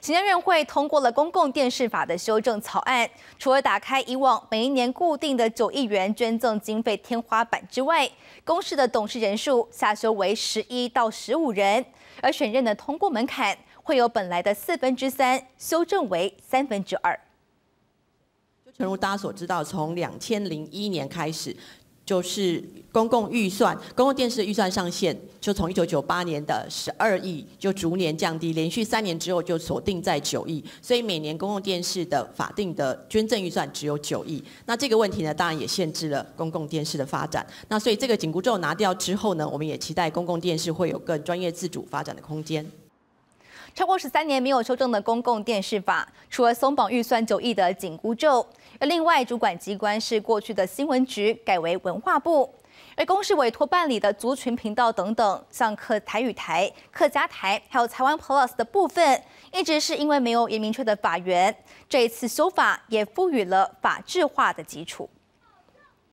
行政院会通过了公共电视法的修正草案，除了打开以往每一年固定的九亿元捐赠经费天花板之外，公示的董事人数下修为十一到十五人，而选任的通过门槛会由本来的四分之三修正为三分之二。就正如大家所知道，从两千零一年开始。就是公共预算、公共电视的预算上限，就从一九九八年的十二亿就逐年降低，连续三年之后就锁定在九亿，所以每年公共电视的法定的捐赠预算只有九亿。那这个问题呢，当然也限制了公共电视的发展。那所以这个紧箍咒拿掉之后呢，我们也期待公共电视会有更专业、自主发展的空间。超过十三年没有修正的公共电视法，除了松绑预算九亿的紧箍咒，而另外主管机关是过去的新闻局改为文化部，而公事委托办理的族群频道等等，像客台语台、客家台，还有台湾 PLUS 的部分，一直是因为没有也明确的法源，这一次修法也赋予了法制化的基础。